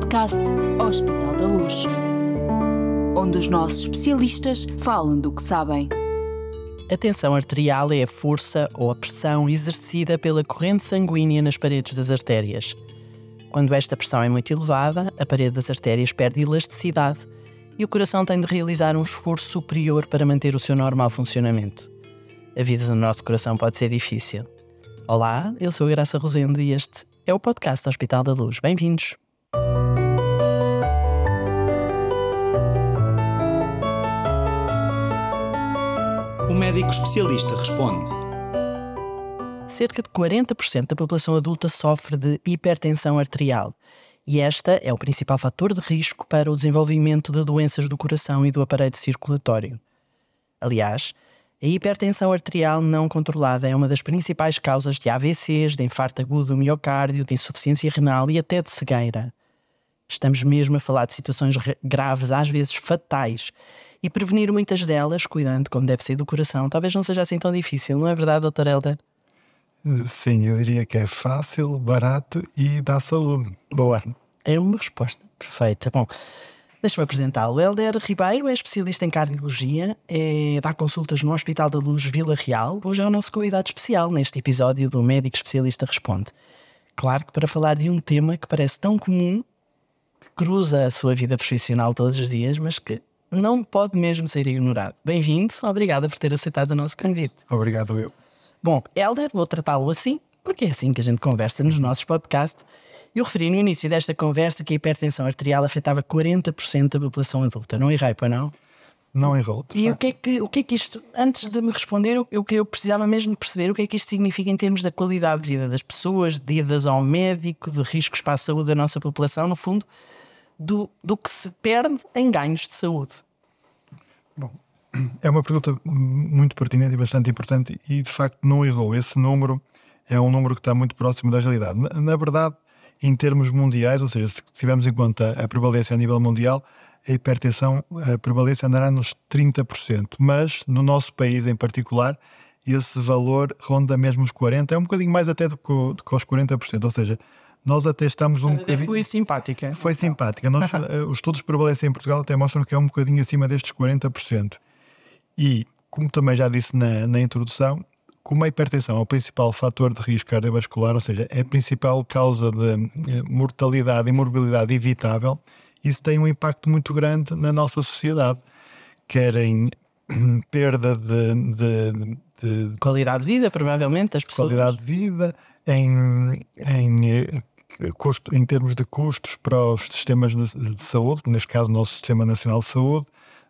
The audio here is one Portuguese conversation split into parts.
podcast Hospital da Luz, onde os nossos especialistas falam do que sabem. A tensão arterial é a força ou a pressão exercida pela corrente sanguínea nas paredes das artérias. Quando esta pressão é muito elevada, a parede das artérias perde elasticidade e o coração tem de realizar um esforço superior para manter o seu normal funcionamento. A vida do nosso coração pode ser difícil. Olá, eu sou Graça Rosendo e este é o podcast do Hospital da Luz. Bem-vindos! O médico especialista responde. Cerca de 40% da população adulta sofre de hipertensão arterial. E esta é o principal fator de risco para o desenvolvimento de doenças do coração e do aparelho circulatório. Aliás, a hipertensão arterial não controlada é uma das principais causas de AVCs, de infarto agudo do miocárdio, de insuficiência renal e até de cegueira. Estamos mesmo a falar de situações graves, às vezes fatais. E prevenir muitas delas, cuidando como deve ser do coração, talvez não seja assim tão difícil, não é verdade, doutor Helder? Eh, sim, eu diria que é fácil, barato e dá saúde. Boa. É uma resposta perfeita. Bom, deixa-me apresentá-lo. Helder Ribeiro é especialista em cardiologia, é, dá consultas no Hospital da Luz Vila Real. Hoje é o nosso convidado especial neste episódio do Médico Especialista Responde. Claro que para falar de um tema que parece tão comum, que cruza a sua vida profissional todos os dias, mas que não pode mesmo ser ignorado. Bem-vindo, obrigada por ter aceitado o nosso convite. Obrigado eu. Bom, Helder, vou tratá-lo assim, porque é assim que a gente conversa nos nossos podcasts. Eu referi no início desta conversa que a hipertensão arterial afetava 40% da população adulta. Não errei, para não? Não errou. E o tá? que, é que, o que é que isto, antes de me responder, o que eu precisava mesmo perceber o que é que isto significa em termos da qualidade de vida das pessoas, de idas ao médico, de riscos para a saúde da nossa população, no fundo, do, do que se perde em ganhos de saúde. Bom, é uma pergunta muito pertinente e bastante importante, e de facto não errou. Esse número é um número que está muito próximo da realidade. Na, na verdade, em termos mundiais, ou seja, se tivermos em conta a prevalência a nível mundial, a hipertensão, a prevalência andará nos 30%, mas no nosso país em particular, esse valor ronda mesmo os 40%, é um bocadinho mais até do que, do que os 40%, ou seja, nós até estamos um bocadinho. Foi simpática. Foi simpática. Nós, eh, os estudos de prevalência em Portugal até mostram que é um bocadinho acima destes 40%. E, como também já disse na, na introdução, como a hipertensão é o principal fator de risco cardiovascular, ou seja, é a principal causa de eh, mortalidade e morbilidade evitável, isso tem um impacto muito grande na nossa sociedade, querem perda de, de, de, qualidade de vida, provavelmente, das pessoas. Qualidade de vida, em, em, eh, custo, em termos de custos para os sistemas de saúde, neste caso o nosso Sistema Nacional de Saúde,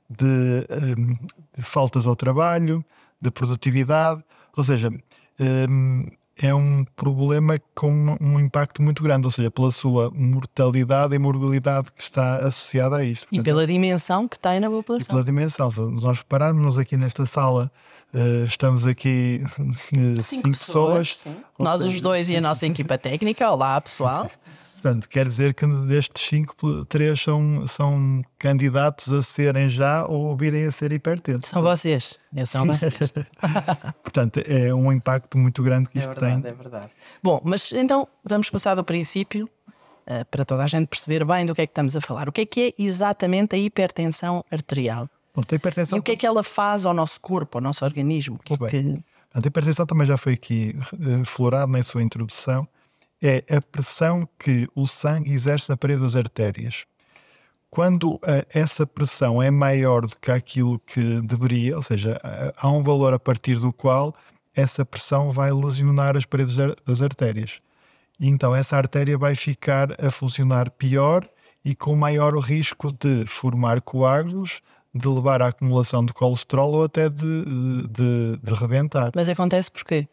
de, ehm, de faltas ao trabalho, de produtividade, ou seja, ehm, é um problema com um impacto muito grande, ou seja, pela sua mortalidade e morbilidade que está associada a isto. Portanto, e pela dimensão que tem na população. E pela dimensão. Se nós repararmos, aqui nesta sala eh, estamos aqui eh, cinco, cinco, pessoas. pessoas nós seja, os dois e a nossa equipa técnica. Olá, pessoal. Portanto, quer dizer que destes cinco, três são, são candidatos a serem já ou virem a ser hipertensos. São vocês, é são vocês. Portanto, é um impacto muito grande que é isto verdade, tem. É verdade. Bom, mas então vamos começar do princípio eh, para toda a gente perceber bem do que é que estamos a falar. O que é que é exatamente a hipertensão arterial? Então, a hipertensão... E o que é que ela faz ao nosso corpo, ao nosso organismo? O que é que... a hipertensão também já foi aqui florado eh, florada na sua introdução é a pressão que o sangue exerce na parede das artérias. Quando a, eh, essa pressão é maior do que aquilo que deveria, ou seja, há um valor a partir do qual essa pressão vai lesionar as paredes das artérias. E então essa artéria vai ficar a funcionar pior e com maior risco de formar coágulos, de levar à acumulação de colesterol ou até de, de, de rebentar. Mas acontece porquê?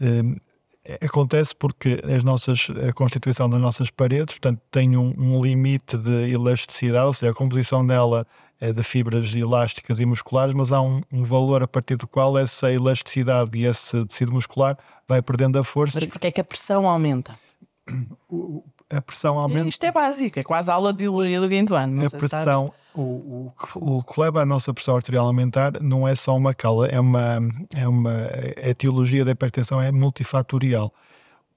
Hum, é, acontece porque as nossas, a constituição das nossas paredes portanto, tem um, um limite de elasticidade, ou seja, a composição dela é de fibras elásticas e musculares, mas há um, um valor a partir do qual essa elasticidade e esse tecido muscular vai perdendo a força. Mas porquê é que a pressão aumenta? a pressão aumenta. Isto é básico, é quase a aula de biologia do quinto ano. A pressão, o, o, que leva à nossa pressão arterial aumentar não é só uma cala, é uma, é uma a etiologia da hipertensão é multifatorial.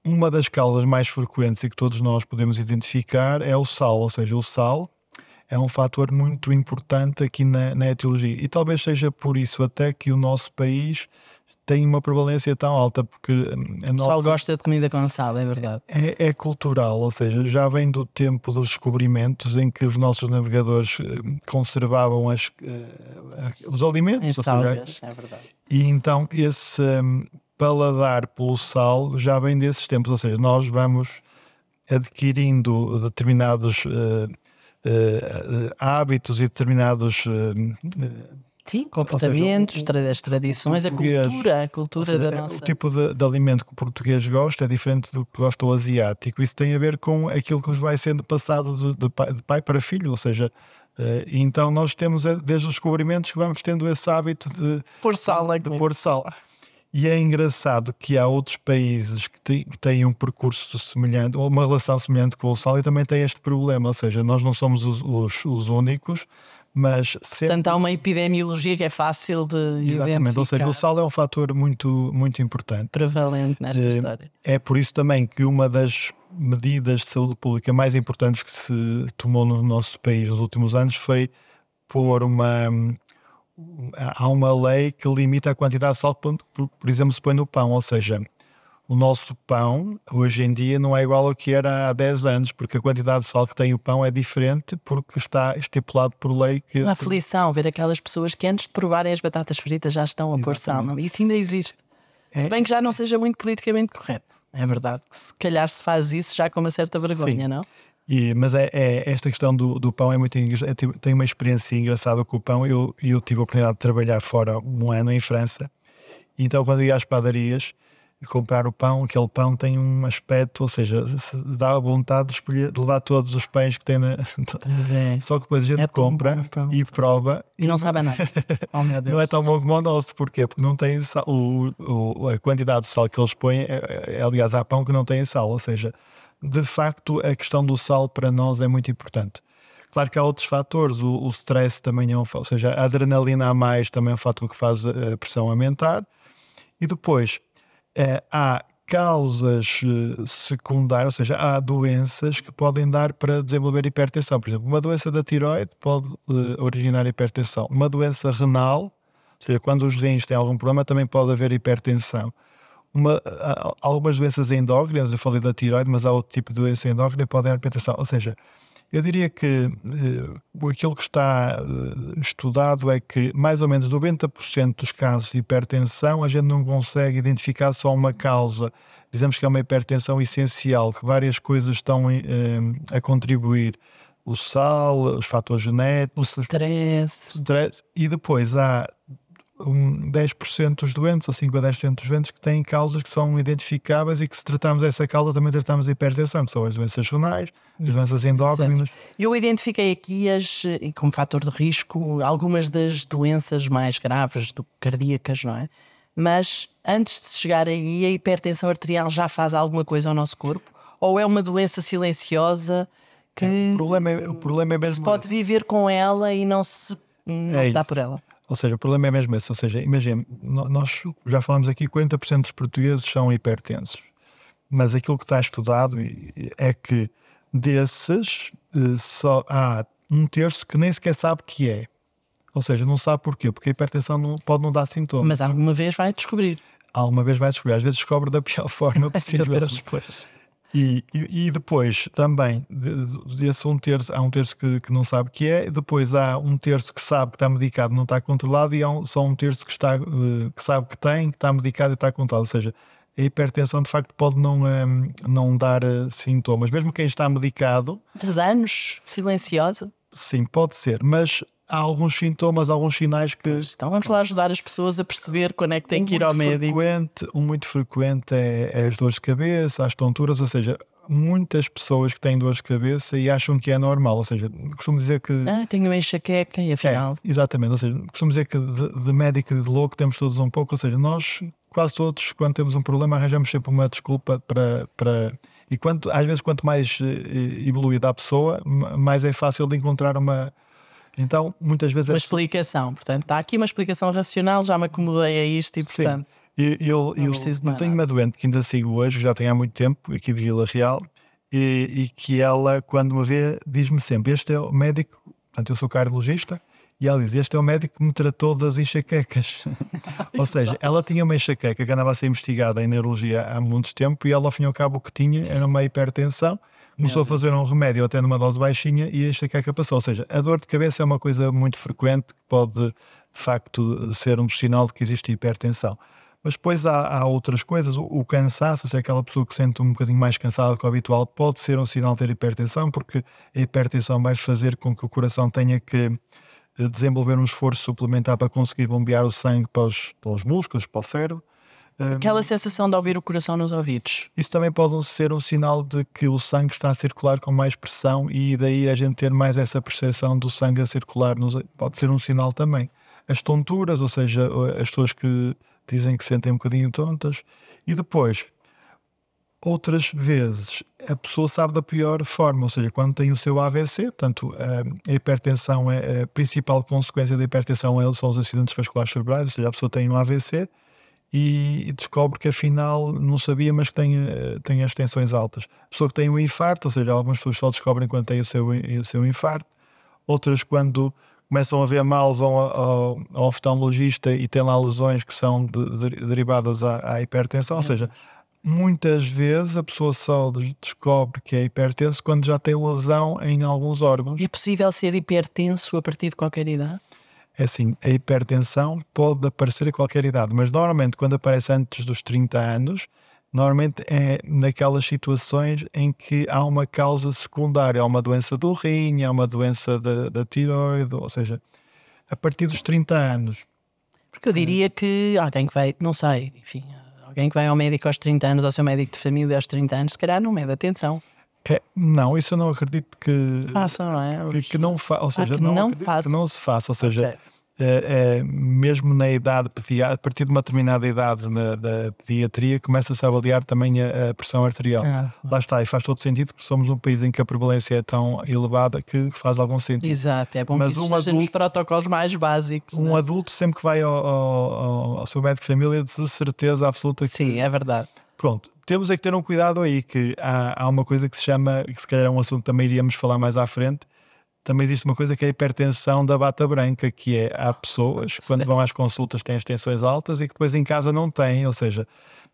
Uma das causas mais frequentes e que todos nós podemos identificar é o sal, ou seja, o sal é um fator muito importante aqui na, na etiologia. E talvez seja por isso até que o nosso país tem uma prevalência tão alta, porque hum, a O sal gosta de comida com sal, é verdade. É, é, cultural, ou seja, já vem do tempo dos descobrimentos em que os nossos navegadores hum, conservavam as, eh, os alimentos. Em salgas, seja, é verdade. E então esse hum, paladar pelo sal já vem desses tempos, ou seja, nós vamos adquirindo determinados uh, uh, hábitos e determinados. Uh, Sim, comportamentos, seja, o, as tradições, a cultura, a cultura seja, da é nossa. O tipo de, de, alimento que o português gosta é diferente do que gosta o asiático. Isso tem a ver com aquilo que nos vai sendo passado de, de, pai, de pai, para filho, ou seja, eh, então nós temos eh, desde os descobrimentos que vamos tendo esse hábito de pôr sal. De, é? de pôr sal. E é engraçado que há outros países que, te, que têm um percurso semelhante, ou uma relação semelhante com o sal, e também têm este problema, ou seja, nós não somos os, os, os únicos. Mas sempre... Portanto, há uma epidemiologia que é fácil de Exatamente. identificar. Exatamente, ou seja, o sal é um fator muito, muito importante. Prevalente nesta é, história. É por isso também que uma das medidas de saúde pública mais importantes que se tomou no nosso país nos últimos anos foi pôr uma... Há uma lei que limita a quantidade de sal que, por exemplo, se põe no pão, ou seja, o nosso pão hoje em dia não é igual ao que era há 10 anos, porque a quantidade de sal que tem o pão é diferente, porque está estipulado por lei que. Uma aflição ver aquelas pessoas que antes de provarem as batatas fritas já estão a pôr sal. É? Isso ainda existe. É. Se bem que já não seja muito politicamente correto. É verdade que se calhar se faz isso já com uma certa vergonha, Sim. não? E, mas é, é, esta questão do, do pão é muito é tipo, tenho uma experiência engraçada com o pão. Eu, eu tive a oportunidade de trabalhar fora um ano em França. Então, quando ia às padarias, comprar o pão, aquele pão tem um aspecto, ou seja, dá a vontade de, escolher, de levar todos os pães que tem na. É. Só que depois a gente é compra e prova. E não sabe nada. Oh, não é tão bom como o nosso, porquê? Porque não tem sal, o, o, a quantidade de sal que eles põem, é, é, é, aliás, há pão que não tem sal, ou seja, de facto a questão do sal para nós é muito importante. Claro que há outros fatores, o, o stress também é um ou seja, a adrenalina a mais também é um fator que faz eh, a pressão aumentar. E depois, é, há causas eh, secundárias, ou seja, há doenças que podem dar para desenvolver hipertensão. Por exemplo, uma doença da tiroide pode eh, originar hipertensão. Uma doença renal, ou seja, quando os rins têm algum problema, também pode haver hipertensão. Uma, algumas doenças endócrinas, eu falei da tiroide, mas há outro tipo de doença endócrina que pode dar hipertensão. Ou seja, eu diria que uh, aquilo que está uh, estudado é que mais ou menos 90% dos casos de hipertensão a gente não consegue identificar só uma causa. Dizemos que é uma hipertensão essencial, que várias coisas estão uh, a contribuir. O sal, os fatores genéticos, o stress. stress. E depois há um 10% dos doentes, ou 5 a 10% dos doentes, que têm causas que são identificáveis e que, se tratarmos essa causa, também tratamos a hipertensão, que são as doenças renais, as doenças endócrinas. Eu identifiquei aqui, as, como fator de risco, algumas das doenças mais graves, do, cardíacas, não é? Mas antes de chegar aí, a hipertensão arterial já faz alguma coisa ao nosso corpo? Ou é uma doença silenciosa que. É, o, problema é, o problema é mesmo. Se pode viver com ela e não se, não é se dá por ela. Ou seja, o problema é mesmo esse. Ou seja, imagina, nós já falamos aqui, 40% dos portugueses são hipertensos. Mas aquilo que está estudado é que desses, eh, só há um terço que nem sequer sabe que é. Ou seja, não sabe porquê, porque a hipertensão não, pode não dar sintomas. Mas alguma vez vai descobrir. Alguma vez vai descobrir. Às vezes descobre da pior forma possível. depois. E, e, e, depois também, desse um terço, há um terço que, que não sabe o que é, depois há um terço que sabe que está medicado não está controlado, e há um, só um terço que, está, eh, que sabe que tem, que está medicado e está controlado. Ou seja, a hipertensão de facto pode não, um, ehm, não dar uh, sintomas, mesmo quem está medicado. Mas anos, silenciosa. Sim, pode ser, mas há alguns sintomas, alguns sinais que. Então vamos lá ajudar as pessoas a perceber quando é que têm um que ir ao médico. Frequente, um muito frequente é, é, as dores de cabeça, as tonturas, ou seja, muitas pessoas que têm dores de cabeça e acham que é normal, ou seja, costumo dizer que. Ah, tenho uma enxaqueca e afinal. É, exatamente, ou seja, costumo dizer que de, de médico e de louco temos todos um pouco, ou seja, nós quase todos, quando temos um problema, arranjamos sempre uma desculpa para. para e quanto, às vezes, quanto mais eh, evoluída a pessoa, mais é fácil de encontrar uma, então, muitas vezes. Uma é explicação, portanto, está aqui uma explicação racional, já me acomodei a isto e, portanto. Sim. Eu, eu, não eu, eu tenho uma doente que ainda sigo hoje, já tenho há muito tempo, aqui de Vila Real, e, e que ela, quando me vê, diz-me sempre: Este é o médico, portanto, eu sou cardiologista, e ela diz: Este é o médico que me tratou das enxaquecas. Ou seja, ela tinha uma enxaqueca que andava a ser investigada em neurologia há muito tempo, e ela, ao fim e ao cabo, o que tinha era uma hipertensão começou a fazer um remédio até numa dose baixinha e esta enxaqueca passou. Ou seja, a dor de cabeça é uma coisa muito frequente que pode, de facto, ser um sinal de que existe hipertensão. Mas depois há, há outras coisas. O, o, cansaço, se é aquela pessoa que sente um bocadinho mais cansada que o habitual, pode ser um sinal de ter hipertensão, porque a hipertensão vai fazer com que o coração tenha que eh, desenvolver um esforço suplementar para conseguir bombear o sangue para os, para os músculos, para o cérebro Aquela sensação de ouvir o coração nos ouvidos. Isso também pode ser um sinal de que o sangue está a circular com mais pressão e daí a gente ter mais essa percepção do sangue a circular. Nos, pode ser um sinal também. As tonturas, ou seja, as pessoas que dizem que sentem um bocadinho tontas. E depois, outras vezes, a pessoa sabe da pior forma, ou seja, quando tem o seu AVC, portanto, a hipertensão é a principal consequência da hipertensão é são os acidentes vasculares cerebrais, ou seja, a pessoa tem um AVC e descobre que afinal não sabia, mas que tem, eh, tem as tensões altas. A pessoa que tem um infarto, ou seja, algumas pessoas só descobrem quando têm o seu, eh, o seu infarto, outras quando começam a ver mal vão ao, ao oftalmologista e têm lá lesões que são de, de, derivadas à, à, hipertensão, ou hum. seja, muitas vezes a pessoa só descobre que é hipertenso quando já tem lesão em alguns órgãos. é possível ser hipertenso a partir de qualquer idade? É assim, a hipertensão pode aparecer a qualquer idade, mas normalmente quando aparece antes dos 30 anos, normalmente é naquelas situações em que há uma causa secundária, há uma doença do rim, há uma doença da, da tiroide, ou seja, a partir dos 30 anos. Porque eu diria que alguém que vai, não sei, enfim, alguém que vai ao médico aos 30 anos, ao seu médico de família aos 30 anos, se calhar não mede atenção. É, não, isso eu não acredito que. Façam, não é? Que, que não fa, ou ah, seja, ah, que não, não que não se faça, ou seja. Okay. É, é, mesmo na idade pediátrica, a partir de uma determinada idade na, da pediatria, começa-se a avaliar também a, a pressão arterial. Ah, Lá está, e faz todo sentido, porque somos um país em que a prevalência é tão elevada que faz algum sentido. Exato, é bom Mas que um adulto, nos protocolos mais básicos. Um né? adulto sempre que vai ao, ao, ao, seu médico de família, de certeza absoluta que... Sim, é verdade. Pronto, temos é que ter um cuidado aí, que há, há uma coisa que se chama, que se calhar é um assunto que também iríamos falar mais à frente, também existe uma coisa que é a hipertensão da bata branca, que é há pessoas que quando certo. vão às consultas têm as tensões altas e que depois em casa não têm, ou seja,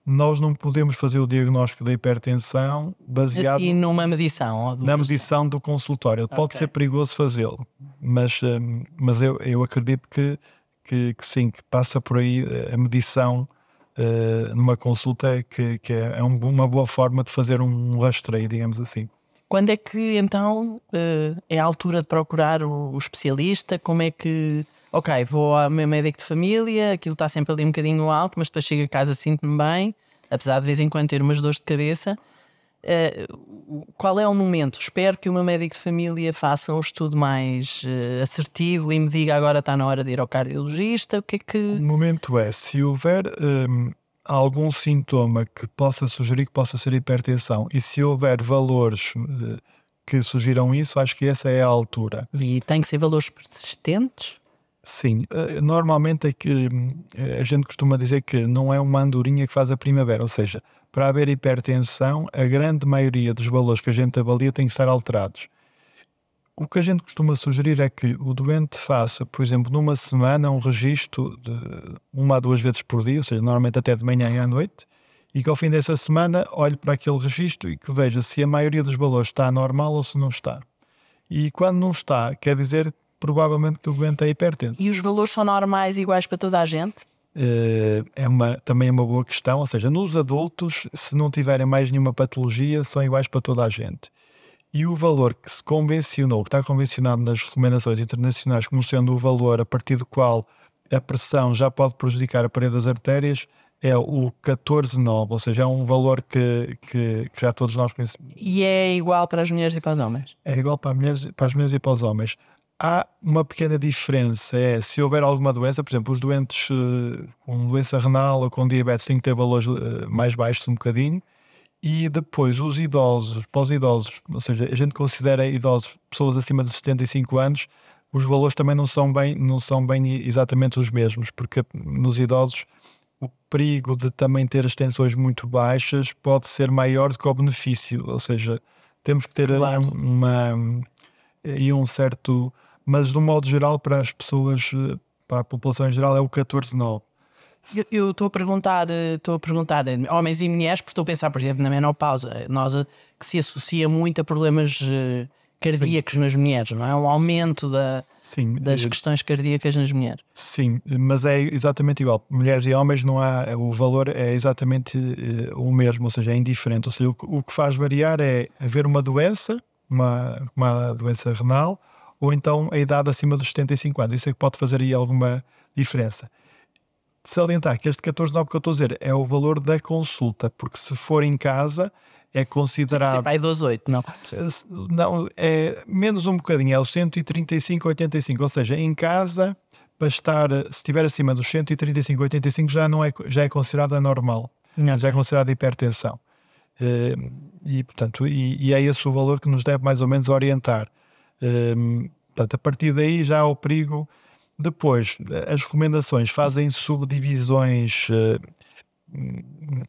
nós não podemos fazer o diagnóstico da hipertensão baseado assim, numa medição na medição do consultório. Okay. Pode ser perigoso fazê-lo, mas, eh, mas eu, eu acredito que, que, que sim, que passa por aí eh, a medição uh, numa consulta, que, que é, é uma boa forma de fazer um rastreio, digamos assim. Quando é que então uh, é a altura de procurar o, o, especialista? Como é que. Ok, vou ao meu médico de família, aquilo está sempre ali um bocadinho alto, mas depois chego a casa sinto-me bem, apesar de vez em quando ter umas dores de cabeça. Eh, qual é o momento? Espero que o meu médico de família faça um estudo mais uh, assertivo e me diga agora está na hora de ir ao cardiologista. O que é que. O momento é, se houver um, ehm, algum sintoma que possa sugerir que possa ser hipertensão e se houver valores. Uh, que sugiram isso, acho que essa é a altura. E tem que ser valores persistentes? Sim, normalmente é que hum, a gente costuma dizer que não é uma andorinha que faz a primavera, ou seja, para haver hipertensão, a grande maioria dos valores que a gente avalia tem que estar alterados. O que a gente costuma sugerir é que o doente faça, por exemplo, numa semana, um registro de uma a duas vezes por dia, ou seja, normalmente até de manhã e à noite, e que ao fim dessa semana olhe para aquele registro e que veja se a maioria dos valores está normal ou se não está. E quando não está, quer dizer provavelmente que o doente é hipertenso. E os valores são normais iguais para toda a gente? Eh, é uma, também é uma boa questão. Ou seja, nos adultos, se não tiverem mais nenhuma patologia, são iguais para toda a gente. E o valor que se convencionou, que está convencionado nas recomendações internacionais como sendo o valor a partir do qual a pressão já pode prejudicar a parede das artérias, é o 14,9, ou seja, é um valor que, que, que, já todos nós conhecemos. E é igual para as mulheres e para os homens? É igual para, mulheres, para as mulheres e para os homens há uma pequena diferença. É se houver alguma doença, por exemplo, os doentes eh, com doença renal ou com diabetes têm que ter valores eh, mais baixos um bocadinho. E depois os idosos, pós-idosos, ou seja, a gente considera idosos pessoas acima de 75 anos, os valores também não são bem, não são bem exatamente os mesmos, porque nos idosos o perigo de também ter as tensões muito baixas pode ser maior do que o benefício, ou seja, temos que ter eh, claro. uma e um certo mas de um modo geral, para as pessoas, eh, para a população em geral, é o 14-9. Eu estou a perguntar, eh, estou a perguntar homens e mulheres, porque estou a pensar, por exemplo, na menopausa, nós, eh, que se associa muito a problemas cardíacos Sim. nas mulheres, não é? Um aumento da, Sim, das é... questões cardíacas nas mulheres. Sim, mas é exatamente igual. Mulheres e homens não há, o valor é exatamente uh, o mesmo, ou seja, é indiferente. Ou seja, o, o que faz variar é haver uma doença, uma, uma doença renal, ou então a idade acima dos 75 anos. Isso é que pode fazer aí alguma diferença. De salientar que este 14,9 que eu estou a dizer é o valor da consulta, porque se for em casa é considerado. Você vai dos 8, não? Não, é menos um bocadinho, é o 135,85. Ou seja, em casa, para estar, se estiver acima dos 135,85, já, não é, já é considerada normal. Não. Já é considerada hipertensão. Eh, e, portanto, e, e é esse o valor que nos deve mais ou menos orientar. Um, portanto, a partir daí já há o perigo. Depois, as recomendações fazem subdivisões ah,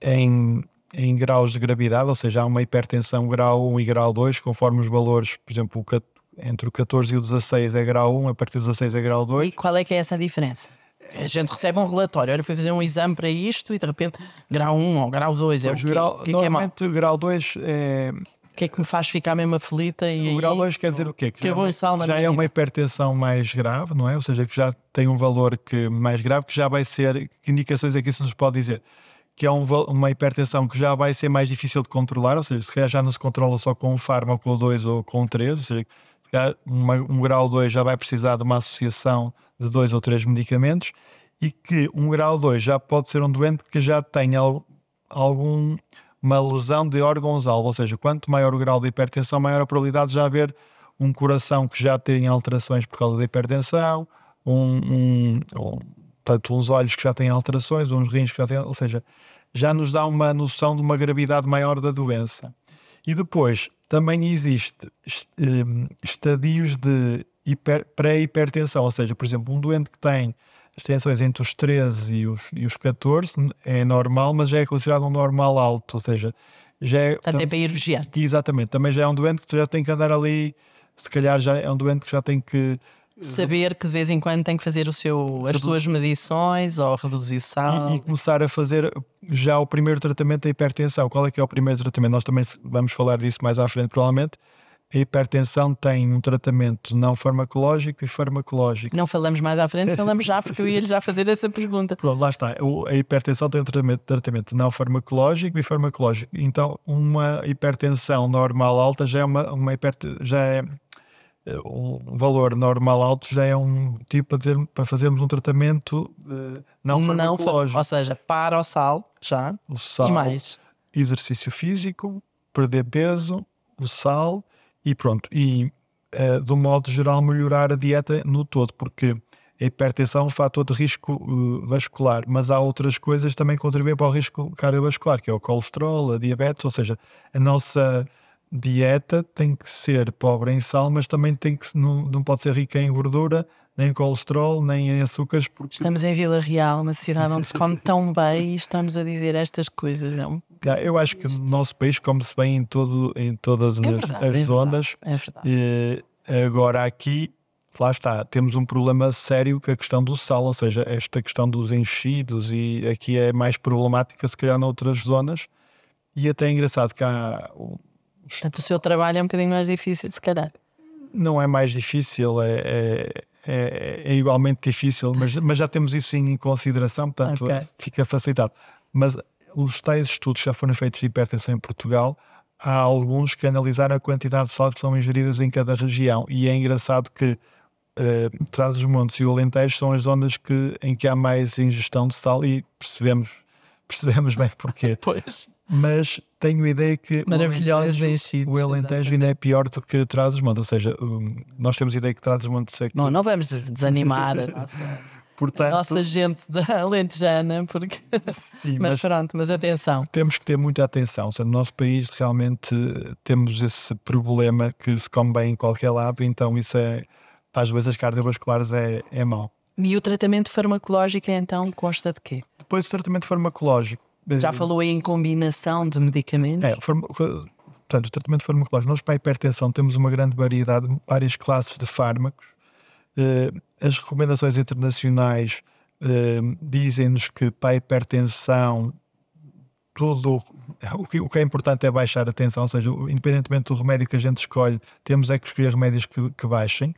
em, em graus de gravidade, ou seja, há uma hipertensão grau 1 e grau 2, conforme os valores, por exemplo, entre o 14 e o 16 é grau 1, a partir do 16 é grau 2. E qual é que é essa diferença? A gente recebe um relatório, olha, fui fazer um exame para isto e de repente grau 1 ou grau 2 é o que, é- grau, que, que é, é Normalmente grau 2 é o que é que me faz ficar mesmo aflita? E o grau 2 quer dizer o quê? Que, que é já, é sal na já é uma hipertensão mais grave, não é? Ou seja, que já tem um valor que, mais grave, que já vai ser. Que indicações é que isso nos pode dizer? Que é um, uma hipertensão que já vai ser mais difícil de controlar, ou seja, se calhar já não se controla só com um fármaco ou dois ou com três, ou seja, se calhar uma, um grau 2 já vai precisar de uma associação de dois ou três medicamentos e que um grau 2 já pode ser um doente que já tenha algum uma lesão de órgãos-alvo, ou seja, quanto maior o grau de hipertensão, maior a probabilidade de já haver um coração que já tem alterações por causa da hipertensão, um, um, um, portanto, uns olhos que já têm alterações, uns rins que já têm, ou seja, já nos dá uma noção de uma gravidade maior da doença. E depois, também existe eh, estadios de pré-hipertensão, ou seja, por exemplo, um doente que tem as tensões entre os 13 e os, e os 14 é normal, mas já é considerado um normal alto, ou seja, já é. Portanto, é para ir vigiar. Exatamente, também já é um doente que já tem que andar ali, se calhar já é um doente que já tem que saber que de vez em quando tem que fazer o seu, as suas medições ou reduzição. E, e, começar a fazer já o primeiro tratamento da hipertensão. Qual é que é o primeiro tratamento? Nós também vamos falar disso mais à frente, provavelmente. A hipertensão tem um tratamento não farmacológico e farmacológico. Não falamos mais à frente, falamos já, porque eu ia-lhe já fazer essa pergunta. Pronto, lá está. A hipertensão tem um tratamento, tratamento não farmacológico e farmacológico. Então, uma hipertensão normal alta já é uma, uma já é eh, um valor normal alto já é um tipo para, dizer, para fazermos um tratamento eh, não farmacológico. ou seja, para o sal já o sal, e mais. Exercício físico, perder peso, o sal e pronto, e uh, do modo geral melhorar a dieta no todo, porque a hipertensão é um fator de risco uh, vascular, mas há outras coisas também que contribuem para o risco cardiovascular, que é o colesterol, a diabetes, ou seja, a nossa dieta tem que ser pobre em sal, mas também tem que não, não pode ser rica em gordura, nem em colesterol, nem em açúcares. Porque... Estamos em Vila Real, uma cidade onde se come tão bem e estamos a dizer estas coisas. É um eu acho que no nosso país come-se bem em, todo, em todas é verdade, as, é zonas. Verdade, é verdade. E, eh, agora aqui, lá está, temos um problema sério com a questão do sal, ou seja, esta questão dos enchidos e aqui é mais problemática se calhar noutras zonas. E até é engraçado que há... Portanto, o seu trabalho é um bocadinho mais difícil, se calhar. Não é mais difícil, é, é, é, é igualmente difícil, mas, mas já temos isso em consideração, portanto okay. fica facilitado. Mas os tais estudos já foram feitos de hipertensão em Portugal, há alguns que analisaram a quantidade de sal que são ingeridas em cada região. E é engraçado que uh, eh, traz os montes e o Alentejo são as zonas que, em que há mais ingestão de sal e percebemos, percebemos bem porquê. pois. Mas tenho a ideia que Maravilhosos o Alentejo, o Alentejo ainda é pior do que traz os montes. Ou seja, um, nós temos a ideia que traz os montes é que... Não, não vamos desanimar. Nossa. Portanto, nossa gente da Lentejana, porque. Sim, mas, mas, pronto, mas atenção. Temos que ter muita atenção. Seja, no nosso país realmente temos esse problema que se come bem em qualquer lado, então isso é. Para as doenças cardiovasculares é, é mau. E o tratamento farmacológico então consta de quê? Depois o tratamento farmacológico. Já eh, falou aí em combinação de medicamentos? É, form... portanto, o tratamento farmacológico. Nós, para a hipertensão, temos uma grande variedade, várias classes de fármacos. Eh, as recomendações internacionais hum, dizem-nos que para a hipertensão tudo o que, o que, é importante é baixar a tensão, ou seja, independentemente do remédio que a gente escolhe, temos é que escolher remédios que, que baixem.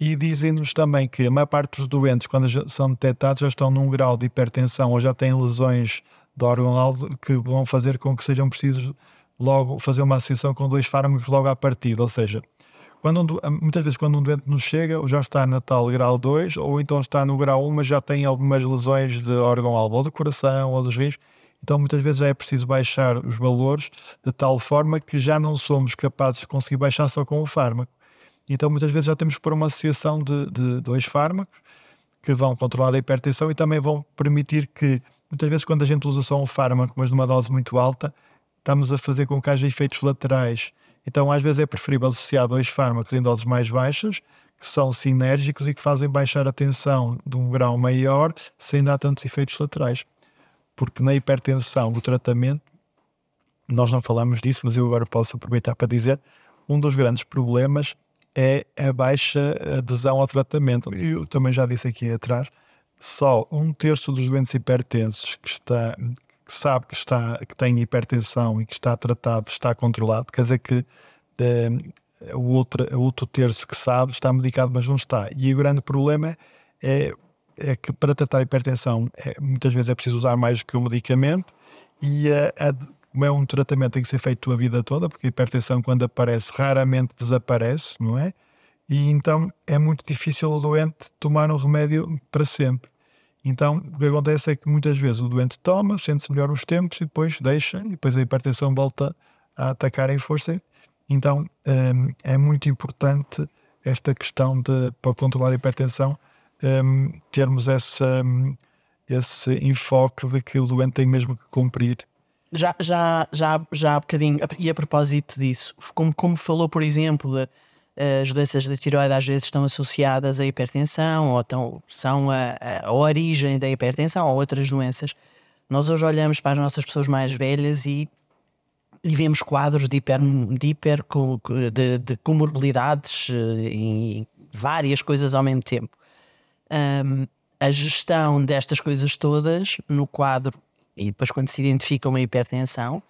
E dizem-nos também que a maior parte dos doentes, quando são detectados, já estão num grau de hipertensão ou já têm lesões de órgão-alvo que vão fazer com que sejam precisos logo fazer uma associação com dois fármacos logo à partida, ou seja, quando um, ah, muitas vezes, quando um doente nos chega, ou já está na tal grau 2, ou então está no grau 1, mas já tem algumas lesões de órgão-alvo, ou do coração, ou dos rins. Então, muitas vezes já é preciso baixar os valores de tal forma que já não somos capazes de conseguir baixar só com o fármaco. Então, muitas vezes já temos pôr uma associação de, de dois fármacos que vão controlar a hipertensão e também vão permitir que, muitas vezes, quando a gente usa só um fármaco, mas numa dose muito alta, estamos a fazer com que haja efeitos laterais então, às vezes, é preferível associar dois fármacos em doses mais baixas, que são sinérgicos e que fazem baixar a tensão de um grau maior, sem dar tantos efeitos laterais. Porque na hipertensão, o tratamento, nós não falamos disso, mas eu agora posso aproveitar para dizer, um dos grandes problemas é a baixa adesão ao tratamento. Eu também já disse aqui atrás, só um terço dos doentes hipertensos que, está, que sabe que, está, que tem hipertensão e que está tratado, está controlado, quer dizer que eh, o, outro, o outro terço que sabe está medicado, mas não está. E o grande problema é, é que para tratar a hipertensão é, muitas vezes é preciso usar mais do que um medicamento e eh, a, a, como é um tratamento que tem que ser feito a vida toda, porque a hipertensão quando aparece raramente desaparece, não é? E então é muito difícil o doente tomar um remédio para sempre. Então, o que acontece é que muitas vezes o doente toma, sente-se melhor uns tempos e depois deixa, e depois a hipertensão volta a atacar em força. Então, um, é muito importante esta questão de, para controlar a hipertensão, um, termos essa, um, esse enfoque de que o doente tem mesmo que cumprir. Já, já, já, já há bocadinho, e a propósito disso, como, como falou, por exemplo, de eh, as doenças da tiroide às vezes estão associadas à hipertensão ou estão, são a, a, origem da hipertensão ou outras doenças. Nós hoje olhamos para as nossas pessoas mais velhas e, e vemos quadros de, hiper, de, hiper, de, de comorbilidades eh, e várias coisas ao mesmo tempo. Um, a gestão destas coisas todas no quadro e depois quando se identifica uma hipertensão,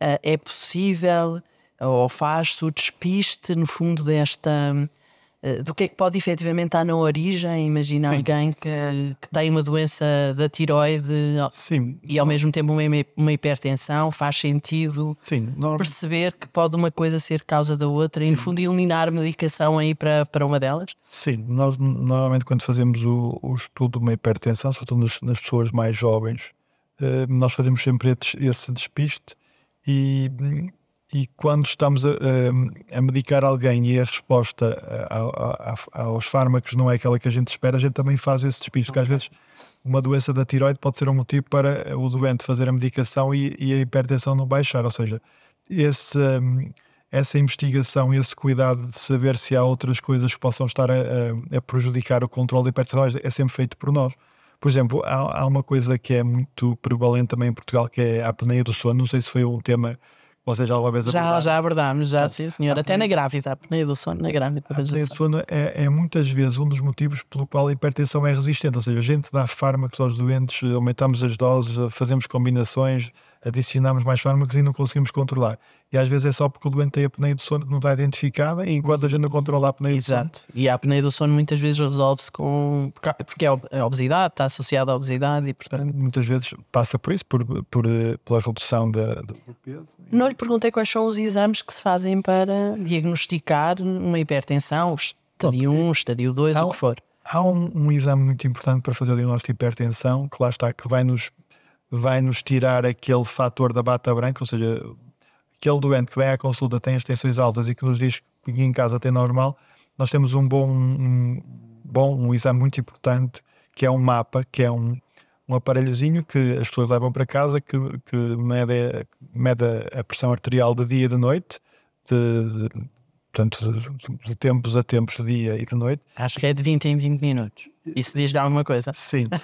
eh, é possível ou faz-se o despiste, no fundo, desta. Eh, do que é que pode efetivamente estar na origem? Imagina Sim. alguém que, que tem uma doença da tiroide Sim. e ao mesmo tempo uma, uma hipertensão, faz sentido Sim, perceber que pode uma coisa ser causa da outra Sim. e, no fundo, eliminar medicação aí para, para uma delas? Sim, nós normalmente quando fazemos o, o estudo de uma hipertensão, sobretudo nas, nas pessoas mais jovens, eh, nós fazemos sempre esse despiste e e quando estamos a, ehm, a medicar alguém e a resposta a, eh, a, aos fármacos não é aquela que a gente espera, a gente também faz esse despiste, porque às vezes uma doença da tiroide pode ser um motivo para eh, o doente fazer a medicação e, e a hipertensão não baixar. Ou seja, esse, ehm, essa investigação, esse cuidado de saber se há outras coisas que possam estar a, a prejudicar o controle da hipertensão é sempre feito por nós. Por exemplo, há, há, uma coisa que é muito prevalente também em Portugal, que é a apneia do sono. Não sei se foi um tema vocês já alguma vez Já, já abordámos, já, sim ah, senhor. Ah, Até na grávida, a apneia do sono na grávida. Ah, a apneia do sono é, é, muitas vezes um dos motivos pelo qual a hipertensão é resistente. Ou seja, a gente dá fármacos aos doentes, aumentamos as doses, fazemos combinações adicionamos mais fármacos e não conseguimos controlar. E às vezes é só porque o doente tem a apneia do sono que não está identificada e enquanto a gente não controla a apneia Exato. do sono. Exato. E a apneia do sono muitas vezes resolve-se com. porque é, é, é obesidade, está associada à obesidade e portanto. Muitas vezes passa por isso, por, por pela redução da, do peso. Não lhe perguntei quais são os exames que se fazem para diagnosticar uma hipertensão, o estádio 1, um, estádio 2, há, o que for. Há um, um exame muito importante para fazer o diagnóstico de hipertensão, que lá está, que vai nos vai-nos tirar aquele fator da bata branca, ou seja, aquele doente que vem à consulta tem as tensões altas e que nos diz que em casa tem é normal, nós temos um bom, um, bom um exame muito importante que é um mapa, que é um, um aparelhozinho que as pessoas levam para casa que, que mede, mede a pressão arterial de dia e de noite, de, de portanto, de, tempos a tempos, de dia e de noite. Acho que é de 20 em 20 minutos. Isso diz-lhe alguma coisa? Sim.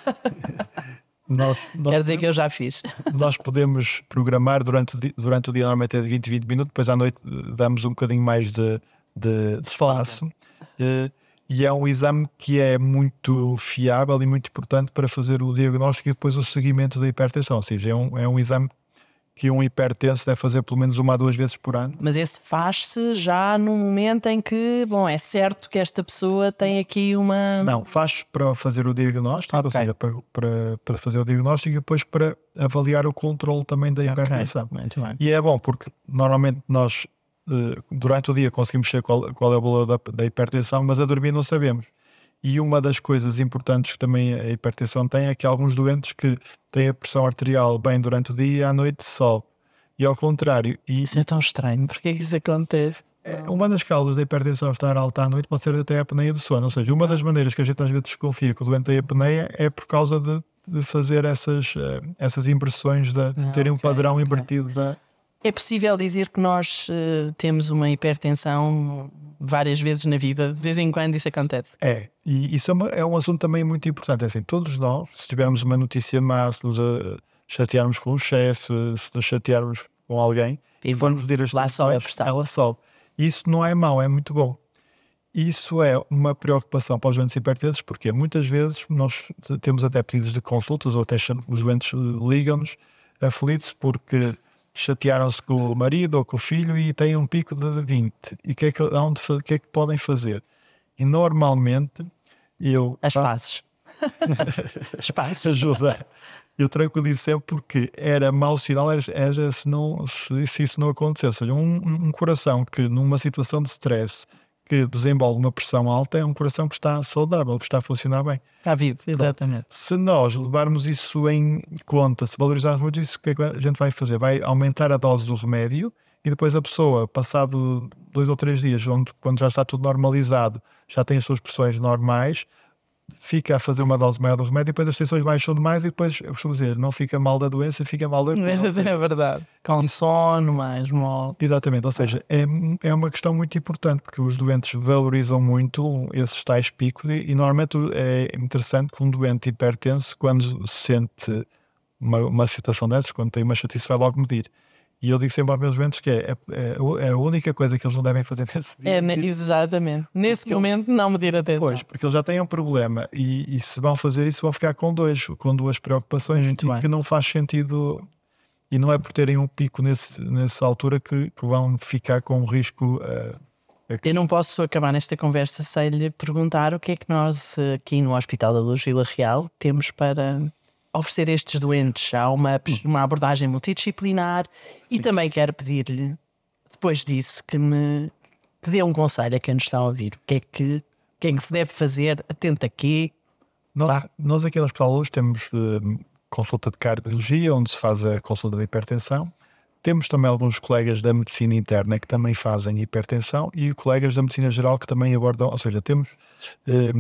Nós, nós Quer dizer podemos, que eu já fiz. Nós podemos programar durante, durante o dia, normalmente é de 20, 20 minutos, depois à noite damos um bocadinho mais de, de, de espaço. E, eh, e é um exame que é muito fiável e muito importante para fazer o diagnóstico e depois o seguimento da hipertensão. Ou seja, é um, é um exame que um hipertenso deve fazer pelo menos uma a duas vezes por ano. Mas esse faz-se já no momento em que, bom, é certo que esta pessoa tem aqui uma. Não, faz para fazer o diagnóstico, okay. ou seja, para, para, para, fazer o diagnóstico e depois para avaliar o controle também da hipertensão. Okay. Muito bem. E é bom, porque normalmente nós eh, durante o dia conseguimos saber qual, qual é o valor da, da hipertensão, mas a dormir não sabemos. E uma das coisas importantes que também a hipertensão tem é que alguns doentes que têm a pressão arterial bem durante o dia e à noite sobe. E ao contrário. E... Isso é tão estranho, porque é que isso acontece? É, uma das causas da hipertensão estar alta à noite pode ser até a apneia do sono. Ou seja, uma das maneiras que a gente às vezes desconfia que o doente tem apneia é por causa de, de fazer essas, eh, essas impressões, de ah, terem ah, okay, um padrão okay. invertido da é possível dizer que nós uh, temos uma hipertensão várias vezes na vida, de vez em quando isso acontece. É, e isso é, uma, é um assunto também muito importante. É assim, todos nós, se tivermos uma notícia má, se nos uh, chatearmos com um chefe, se nos chatearmos com alguém, e formos pedir as lá sobe ela sobe. Isso não é mau, é muito bom. Isso é uma preocupação para os doentes hipertensos, porque muitas vezes nós temos até pedidos de consultas, ou até os doentes eh, ligam-nos aflitos porque chatearam-se com o marido ou com o filho e têm um pico de 20. E o que, é que, que é que podem fazer? E normalmente eu. As passes. As passes. Ajuda. Eu tranquilizo sempre porque era mau sinal, era, era se, não, se, se, isso não acontecesse. Ou seja, um, um coração que numa situação de stress que desembola uma pressão alta é um coração que está saudável, que está a funcionar bem. Está vivo, então, exatamente. Então, se nós levarmos isso em conta, se valorizarmos muito isso, o que, é que a gente vai fazer? Vai aumentar a dose do remédio e depois a pessoa, passado dois ou três dias, onde, quando já está tudo normalizado, já tem as suas pressões normais, fica a fazer uma dose maior do remédio e depois as tensões baixam demais e depois, eu costumo dizer, não fica mal da doença, fica mal da doença. É, é verdade. Com sono mais mal. Exatamente, ou seja, é, é uma questão muito importante porque os doentes valorizam muito esses tais picos e, e normalmente é interessante que um doente hipertenso, quando sente uma, uma situação dessas, quando tem uma chatice, vai logo medir. E eu digo sempre aos meus ventos que é, é, é, a única coisa que eles não devem fazer nesse dia. É, ne, exatamente. Nesse porque momento, eles, não medir a atenção. Pois, porque eles já têm um problema e, e, se vão fazer isso, vão ficar com dois, com duas preocupações Muito e bem. que não faz sentido. E não é por terem um pico nesse, nessa altura que, que vão ficar com um risco. Uh, eu não posso acabar nesta conversa sem lhe perguntar o que é que nós aqui no Hospital da Luz Vila Real temos para oferecer a estes doentes já uma, hum. uma abordagem multidisciplinar Sim. e também quero pedir-lhe, depois disso, que me que dê um conselho a quem nos está a ouvir. O que é que, que, é que se deve fazer? atenta aqui. Nós, nós aqui no Hospital Luz temos uh, consulta de cardiologia, onde se faz a consulta de hipertensão. Temos também alguns colegas da medicina interna que também fazem hipertensão e colegas da medicina geral que também abordam, ou seja, temos eh,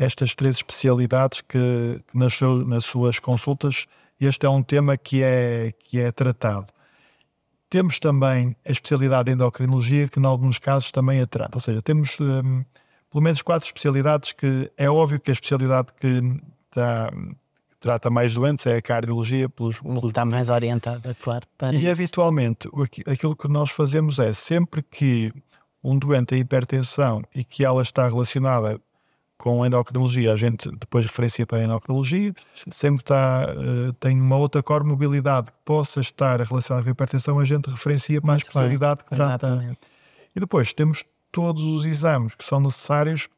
estas três especialidades que, nas, seu, nas suas consultas este é um tema que é, que é tratado. Temos também a especialidade de endocrinologia, que em alguns casos também a é trata. Ou seja, temos um, pelo menos quatro especialidades que é óbvio que a especialidade que, que trata mais doentes é a cardiologia. Pelos, pelos... Está mais orientada, claro. Para e isso. habitualmente, aquilo que nós fazemos é sempre que um doente tem hipertensão e que ela está relacionada com endocrinologia. A gente depois referencia para a endocrinologia. Sempre está, uh, tem uma outra comorbilidade que possa estar relacionada com a hipertensão, a gente referencia mais para a especialidade que Exatamente. trata. E depois temos todos os exames que são necessários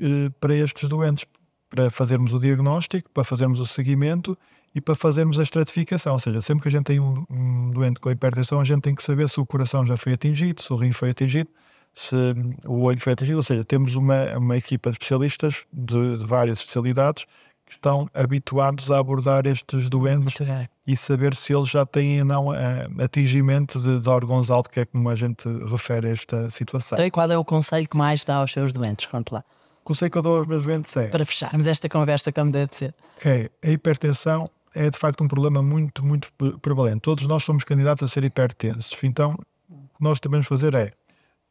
uh, para estes doentes, para fazermos o diagnóstico, para fazermos o seguimento e para fazermos a estratificação. Ou seja, sempre que a gente tem um, um doente com hipertensão, a gente tem que saber se o coração já foi atingido, se o rim foi atingido, se o olho foi atingido. Ou seja, temos uma, uma equipa de especialistas de, de várias especialidades que estão habituados a abordar estes doentes e saber se eles já têm ou não eh, atingimento de, de órgãos alto, que é como a gente refere a esta situação. Então, e qual é o conselho que mais dá aos seus doentes? Conte lá. O conselho que eu dou aos meus doentes é... Para fecharmos esta conversa como deve ser. É, a hipertensão é de facto um problema muito, muito prevalente. Todos nós somos candidatos a ser hipertensos. Então, o que nós devemos fazer é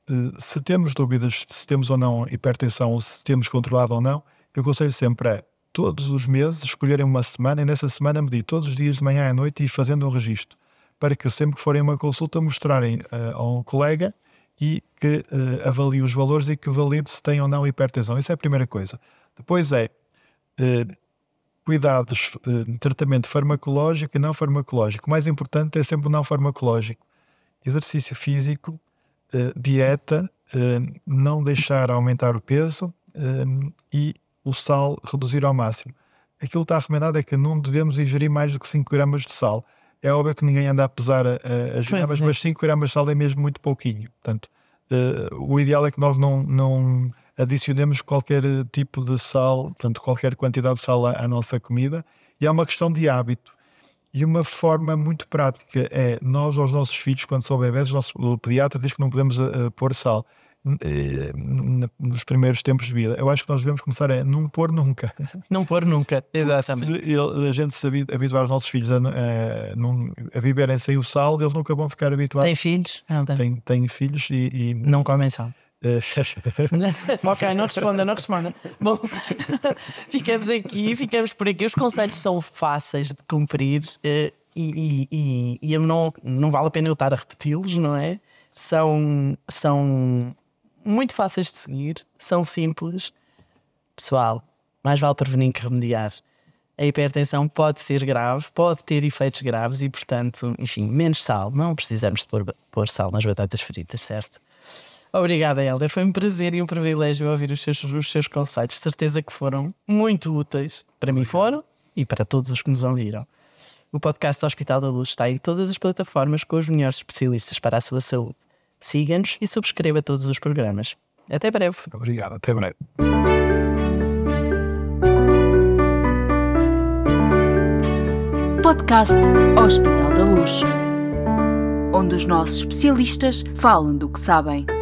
eh, se temos dúvidas se temos ou não hipertensão ou se temos controlado ou não, eu aconselho sempre é todos os meses escolherem uma semana e nessa semana medir todos os dias de manhã à noite e fazendo um registro para que sempre que forem uma consulta mostrarem uh, a um colega e que uh, eh, avalie os valores e que valide se tem ou não hipertensão. Isso é a primeira coisa. Depois é uh, cuidados, uh, tratamento farmacológico e não farmacológico. O mais importante é sempre o não farmacológico. Exercício físico, eh, dieta, eh, não deixar aumentar o peso eh, e o sal reduzir ao máximo. Aquilo que está recomendado é que não devemos ingerir mais do que 5 gramas de sal. É óbvio que ninguém anda a pesar as gramas, é. mas 5 gramas de sal é mesmo muito pouquinho. Portanto, o ideal é que nós não, não adicionemos qualquer tipo de sal, portanto, qualquer quantidade de sal à, à nossa comida. E é uma questão de hábito. E uma forma muito prática é nós, aos nossos filhos, quando são bebés, o nosso pediatra diz que não podemos uh, pôr sal eh, nos primeiros tempos de vida. Eu acho que nós devemos começar a não pôr nunca. Não pôr nunca, exatamente. Se ele, a gente se habituar os nossos filhos a, a, eh, a viverem sem o sal, eles nunca vão ficar habituados. Tem filhos? Ah, tá. Tem, tem filhos e, e, Não comem sal. Eh, ok, não responda, não responda. Bom, ficamos aqui, ficamos por aqui. Os conselhos são fáceis de cumprir uh, e, e, e, não, não vale a pena eu estar a repeti-los, não é? São, são muito fáceis de seguir, são simples. Pessoal, mais vale prevenir que remediar. A hipertensão pode ser grave, pode ter efeitos graves e, portanto, enfim, menos sal. Não precisamos de pôr, pôr sal nas batatas fritas, certo? Obrigada, Helder. Foi um prazer e um privilégio ouvir os seus, os seus conselhos. De certeza que foram muito úteis. Para mim foram e para todos os que nos ouviram. O podcast do Hospital da Luz está em todas as plataformas com os melhores especialistas para a sua saúde. Siga-nos e subscreva todos os programas. Até breve. Obrigado, até breve. podcast Hospital da Luz, onde os nossos especialistas falam do que sabem.